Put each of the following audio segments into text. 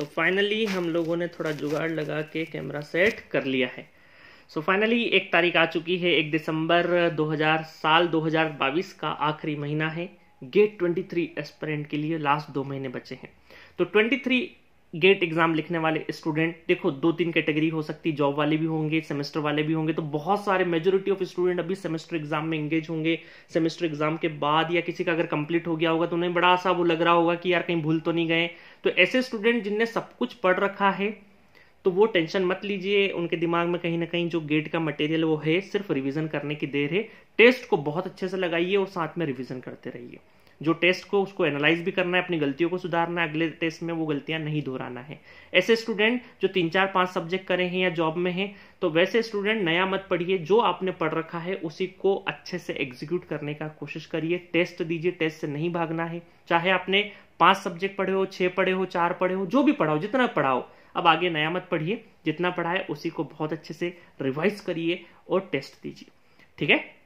सो so finally हम लोगों ने थोड़ा जुगाड़ लगा के कैमरा सेट कर लिया है सो so फाइनली एक तारीख आ चुकी है एक दिसंबर 2000 साल 2022 का आखिरी महीना है गेट 23 थ्री के लिए लास्ट दो महीने बचे हैं तो 23 गेट एग्जाम लिखने वाले स्टूडेंट देखो दो तीन कैटेगरी हो सकती है जॉब वाले भी होंगे सेमेस्टर वाले भी होंगे तो बहुत सारे मेजोरिटी ऑफ स्टूडेंट अभी सेमेस्टर एग्जाम में एंगेज होंगे सेमेस्टर एग्जाम के बाद या किसी का अगर कंप्लीट हो गया होगा तो उन्हें बड़ा सा वो लग रहा होगा कि यार कहीं भूल तो नहीं गए तो ऐसे स्टूडेंट जिनने सब कुछ पढ़ रखा है तो वो टेंशन मत लीजिए उनके दिमाग में कहीं ना कहीं जो गेट का मटेरियल वो है सिर्फ रिविजन करने की देर है टेस्ट को बहुत अच्छे से लगाइए और साथ में रिविजन करते रहिए जो टेस्ट को उसको एनालाइज भी करना है अपनी गलतियों को सुधारना है अगले टेस्ट में वो गलतियां नहीं दोहराना है ऐसे स्टूडेंट जो तीन चार पांच सब्जेक्ट करे हैं या जॉब में है तो वैसे स्टूडेंट नया मत पढ़िए जो आपने पढ़ रखा है उसी को अच्छे से एग्जीक्यूट करने का कोशिश करिए टेस्ट दीजिए टेस्ट से नहीं भागना है चाहे आपने पांच सब्जेक्ट पढ़े हो छह पढ़े हो चार पढ़े हो जो भी पढ़ाओ जितना पढ़ाओ अब आगे नया मत पढ़िए जितना पढ़ा है उसी को बहुत अच्छे से रिवाइज करिए और टेस्ट दीजिए ठीक है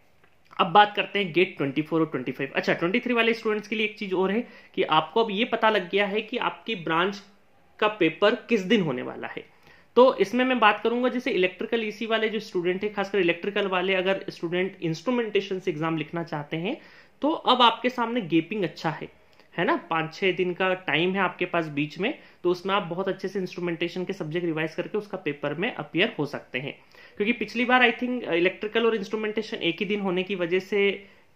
अब बात करते हैं गेट 24 और 25 अच्छा 23 वाले स्टूडेंट्स के लिए एक चीज़ और है कि आपको अब ये पता लग गया है कि आपकी ब्रांच का पेपर किस दिन होने वाला है तो इसमें मैं बात करूंगा जैसे इलेक्ट्रिकल ईसी e वाले जो स्टूडेंट है खासकर इलेक्ट्रिकल वाले अगर स्टूडेंट इंस्ट्रूमेंटेशन से एग्जाम लिखना चाहते हैं तो अब आपके सामने गेपिंग अच्छा है है ना पाँच छः दिन का टाइम है आपके पास बीच में तो उसमें आप बहुत अच्छे से इंस्ट्रूमेंटेशन के सब्जेक्ट रिवाइज करके उसका पेपर में अपियर हो सकते हैं क्योंकि पिछली बार आई थिंक इलेक्ट्रिकल और इंस्ट्रूमेंटेशन एक ही दिन होने की वजह से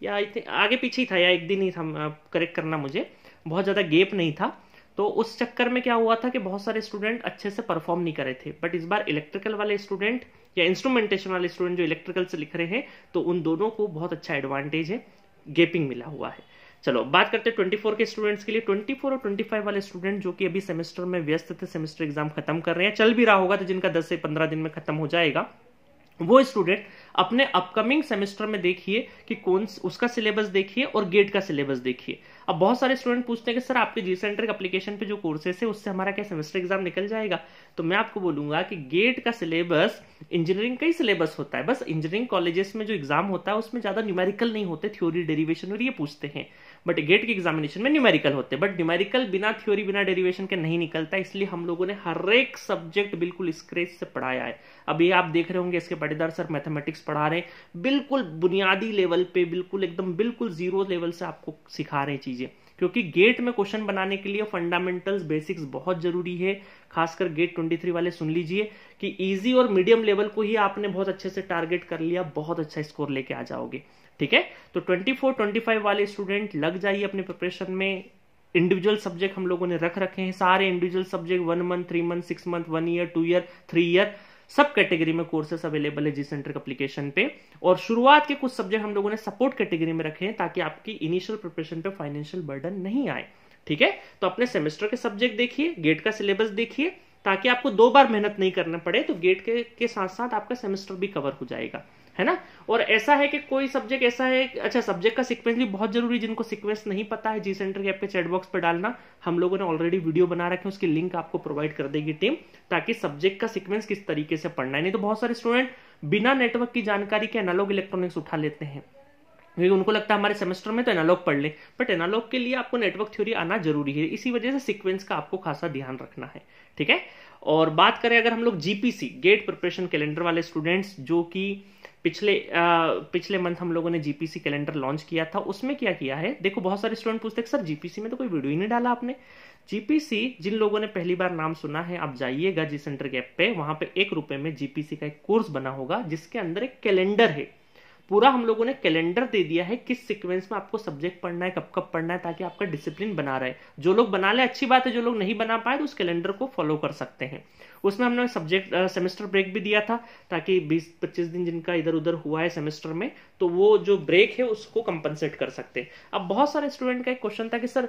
या आई थिंक आगे पीछे ही था या एक दिन ही था करेक्ट करना मुझे बहुत ज़्यादा गेप नहीं था तो उस चक्कर में क्या हुआ था कि बहुत सारे स्टूडेंट अच्छे से परफॉर्म नहीं करे थे बट इस बार इलेक्ट्रिकल वाले स्टूडेंट या इंस्ट्रूमेंटेशन वाले स्टूडेंट जो इलेक्ट्रिकल से लिख रहे हैं तो उन दोनों को बहुत अच्छा एडवांटेज है गेपिंग मिला हुआ है चलो बात करते हैं ट्वेंटी फोर के स्टूडेंट्स के लिए ट्वेंटी फोर और ट्वेंटी फाइव वाले स्टूडेंट जो कि अभी सेमेस्टर में व्यस्त थे सेमेस्टर एग्जाम खत्म कर रहे हैं चल भी रहा होगा तो जिनका दस से पंद्रह दिन में खत्म हो जाएगा वो स्टूडेंट अपने अपकमिंग सेमेस्टर में देखिए कि कौन उसका सिलेबस देखिए और गेट का सिलेबस देखिए अब बहुत सारे स्टूडेंट पूछते हैं कि सर आपके जी के एप्लीकेशन पे जो कोर्सेस है उससे हमारा क्या सेमेस्टर एग्जाम निकल जाएगा तो मैं आपको बोलूंगा कि गेट का सिलेबस इंजीनियरिंग का ही सिलेबस होता है बस इंजीनियरिंग कॉलेजेस में जो एग्जाम होता है उसमें ज्यादा न्यूमेरिकल नहीं होते थ्योरी डेरिवेशन और ये पूछते हैं बट गेट के एग्जामिनेशन में न्यूमेरिकल होते हैं बट न्यूमेरिकल बिना थ्योरी बिना डेरिवेशन के नहीं निकलता इसलिए हम लोगों ने हर एक सब्जेक्ट बिल्कुल स्क्रेच से पढ़ाया है अभी आप देख रहे होंगे इसके पटेदार सर मैथमेटिक्स पढ़ा रहे हैं बिल्कुल बुनियादी लेवल पे बिल्कुल एकदम बिल्कुल जीरो लेवल से आपको सिखा रहे हैं चीज़ें क्योंकि गेट में क्वेश्चन बनाने के लिए फंडामेंटल्स बेसिक्स बहुत जरूरी है खासकर गेट 23 वाले सुन लीजिए कि इजी और मीडियम लेवल को ही आपने बहुत अच्छे से टारगेट कर लिया बहुत अच्छा स्कोर लेके आ जाओगे ठीक है तो 24 25 वाले स्टूडेंट लग जाइए अपने प्रिपरेशन में इंडिविजुअल सब्जेक्ट हम लोगों ने रख रखे हैं सारे individual subject one month three month six month one year two year three year सब कैटेगरी में कोर्सेस अवेलेबल है जी सेंटर के पे और शुरुआत के कुछ सब्जेक्ट हम लोगों ने सपोर्ट कैटेगरी में रखे हैं ताकि आपकी इनिशियल प्रिपरेशन पे फाइनेंशियल बर्डन नहीं आए ठीक है तो अपने सेमेस्टर के सब्जेक्ट देखिए गेट का सिलेबस देखिए ताकि आपको दो बार मेहनत नहीं करना पड़े तो गेट के के साथ साथ आपका सेमेस्टर भी कवर हो जाएगा है ना और ऐसा है कि कोई सब्जेक्ट ऐसा है अच्छा सब्जेक्ट का सीक्वेंस भी बहुत जरूरी जिनको सीक्वेंस नहीं पता है जी सेंटर के आपके चैटबॉक्स पर डालना हम लोगों ने ऑलरेडी वीडियो बना रखे उसकी लिंक आपको प्रोवाइड कर देगी टीम ताकि सब्जेक्ट का सीक्वेंस किस तरीके से पढ़ना है नहीं तो बहुत सारे स्टूडेंट बिना नेटवर्क की जानकारी के एनालॉग इलेक्ट्रॉनिक्स उठा लेते हैं क्योंकि उनको लगता है हमारे सेमेस्टर में तो एनालॉग पढ़ लें बट एनालॉग के लिए आपको नेटवर्क थ्योरी आना जरूरी है इसी वजह से सिक्वेंस का आपको खासा ध्यान रखना है ठीक है और बात करें अगर हम लोग जीपीसी गेट प्रिपरेशन कैलेंडर वाले स्टूडेंट्स जो कि पिछले आ, पिछले मंथ हम लोगों ने जीपीसी कैलेंडर लॉन्च किया था उसमें क्या किया है देखो बहुत सारे स्टूडेंट पूछते हैं सर जीपीसी में तो कोई वीडियो ही नहीं डाला आपने जीपीसी जिन लोगों ने पहली बार नाम सुना है आप जाइएगा जी सेंटर गैप पे वहां पे एक रुपए में जीपीसी का एक कोर्स बना होगा जिसके अंदर एक कैलेंडर है पूरा हम लोगों ने कैलेंडर दे दिया है किस सीक्वेंस में आपको सब्जेक्ट पढ़ना है कब कब पढ़ना है ताकि आपका डिसिप्लिन बना रहे जो लोग बना ले अच्छी बात है जो लोग नहीं बना पाए तो उस कैलेंडर को फॉलो कर सकते हैं उसमें हमने सब्जेक्ट सेमेस्टर ब्रेक भी दिया था ताकि 20-25 दिन जिनका इधर उधर हुआ है सेमेस्टर में तो वो जो ब्रेक है उसको कंपनसेट कर सकते हैं अब बहुत सारे स्टूडेंट का एक क्वेश्चन था कि सर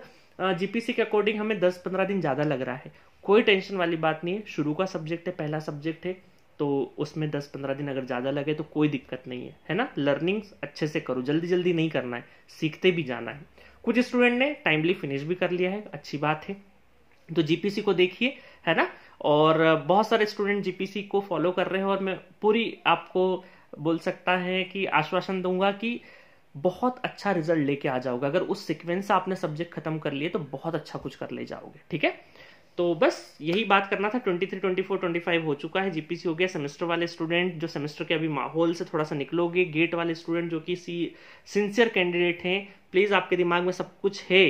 जीपीसी के अकॉर्डिंग हमें 10-15 दिन ज़्यादा लग रहा है कोई टेंशन वाली बात नहीं है शुरू का सब्जेक्ट है पहला सब्जेक्ट है तो उसमें दस पंद्रह दिन अगर ज़्यादा लगे तो कोई दिक्कत नहीं है है ना लर्निंग्स अच्छे से करो जल्दी जल्दी नहीं करना है सीखते भी जाना है कुछ स्टूडेंट ने टाइमली फिनिश भी कर लिया है अच्छी बात है तो जीपीसी को देखिए है ना और बहुत सारे स्टूडेंट जीपीसी को फॉलो कर रहे हैं और मैं पूरी आपको बोल सकता है कि आश्वासन दूंगा कि बहुत अच्छा रिजल्ट लेके आ जाओगे अगर उस सिक्वेंस से आपने सब्जेक्ट खत्म कर लिए तो बहुत अच्छा कुछ कर ले जाओगे ठीक है तो बस यही बात करना था 23, 24, 25 हो चुका है जीपीसी हो गया सेमेस्टर वाले स्टूडेंट जो सेमेस्टर के अभी माहौल से थोड़ा सा निकलोगे गेट वाले स्टूडेंट जो कि सी सिंसियर कैंडिडेट हैं प्लीज़ आपके दिमाग में सब कुछ है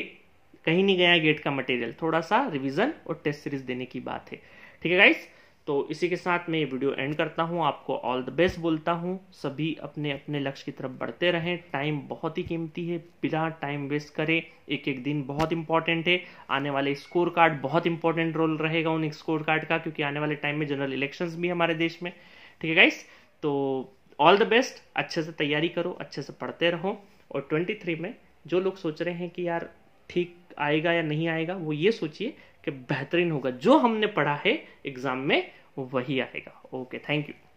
कहीं नहीं गया गेट का मटेरियल थोड़ा सा रिविजन और टेस्ट सीरीज देने की बात है ठीक है गाइज़ तो इसी के साथ मैं ये वीडियो एंड करता हूँ आपको ऑल द बेस्ट बोलता हूँ सभी अपने अपने लक्ष्य की तरफ बढ़ते रहें टाइम बहुत ही कीमती है बिना टाइम वेस्ट करें एक एक दिन बहुत इंपॉर्टेंट है आने वाले स्कोर कार्ड बहुत इंपॉर्टेंट रोल रहेगा उन स्कोर कार्ड का क्योंकि आने वाले टाइम में जनरल इलेक्शंस भी हमारे देश में ठीक है गाइस तो ऑल द बेस्ट अच्छे से तैयारी करो अच्छे से पढ़ते रहो और ट्वेंटी में जो लोग सोच रहे हैं कि यार ठीक आएगा या नहीं आएगा वो ये सोचिए कि बेहतरीन होगा जो हमने पढ़ा है एग्ज़ाम में वही आएगा ओके थैंक यू